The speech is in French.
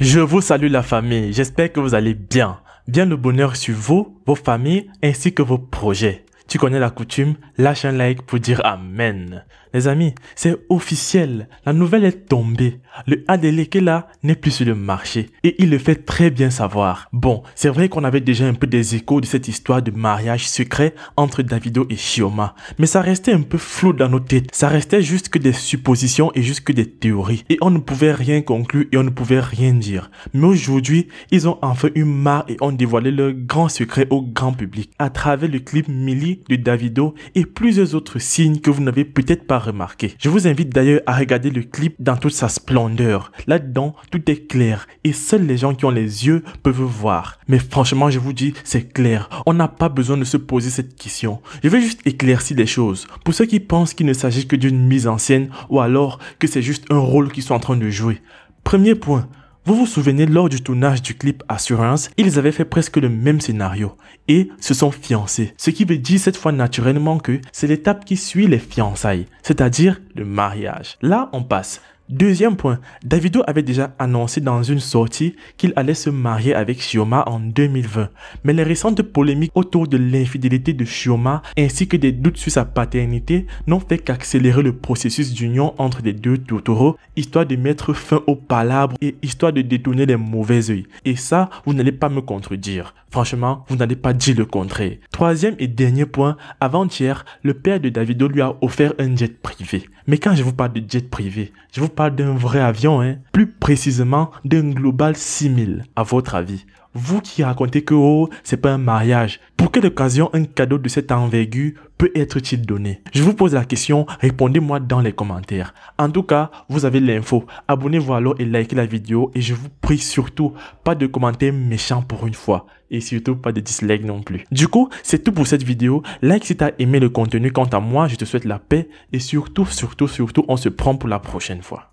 Je vous salue la famille, j'espère que vous allez bien. Bien le bonheur sur vous, vos familles ainsi que vos projets. Tu connais la coutume, lâche un like pour dire Amen. Les amis, c'est officiel, la nouvelle est tombée. Le ADL là n'est plus sur le marché et il le fait très bien savoir. Bon, c'est vrai qu'on avait déjà un peu des échos de cette histoire de mariage secret entre Davido et Chioma, mais ça restait un peu flou dans nos têtes. Ça restait juste que des suppositions et juste que des théories et on ne pouvait rien conclure et on ne pouvait rien dire. Mais aujourd'hui, ils ont enfin eu marre et ont dévoilé leur grand secret au grand public à travers le clip Millie de Davido et plusieurs autres signes que vous n'avez peut-être pas remarqué. Je vous invite d'ailleurs à regarder le clip dans toute sa splendeur. Là-dedans, tout est clair et seuls les gens qui ont les yeux peuvent voir. Mais franchement, je vous dis, c'est clair. On n'a pas besoin de se poser cette question. Je vais juste éclaircir les choses. Pour ceux qui pensent qu'il ne s'agit que d'une mise en scène ou alors que c'est juste un rôle qu'ils sont en train de jouer. Premier point, vous vous souvenez, lors du tournage du clip Assurance, ils avaient fait presque le même scénario et se sont fiancés. Ce qui veut dire cette fois naturellement que c'est l'étape qui suit les fiançailles, c'est-à-dire le mariage. Là, on passe Deuxième point, Davido avait déjà annoncé dans une sortie qu'il allait se marier avec Chioma en 2020, mais les récentes polémiques autour de l'infidélité de Chioma ainsi que des doutes sur sa paternité n'ont fait qu'accélérer le processus d'union entre les deux Totoro, histoire de mettre fin aux palabres et histoire de détourner les mauvais yeux. Et ça, vous n'allez pas me contredire. Franchement, vous n'allez pas dire le contraire. Troisième et dernier point, avant-hier, le père de Davido lui a offert un jet privé. Mais quand je vous parle de jet privé, je vous d'un vrai avion, hein, plus précisément d'un Global 6000. À votre avis, vous qui racontez que oh, c'est pas un mariage, pour quelle occasion un cadeau de cette envergure peut être il donné Je vous pose la question, répondez-moi dans les commentaires. En tout cas, vous avez l'info. Abonnez-vous alors et likez la vidéo et je vous prie surtout pas de commentaires méchant pour une fois et surtout pas de dislike non plus. Du coup, c'est tout pour cette vidéo. Like si t'as aimé le contenu. Quant à moi, je te souhaite la paix et surtout, surtout, surtout, on se prend pour la prochaine fois.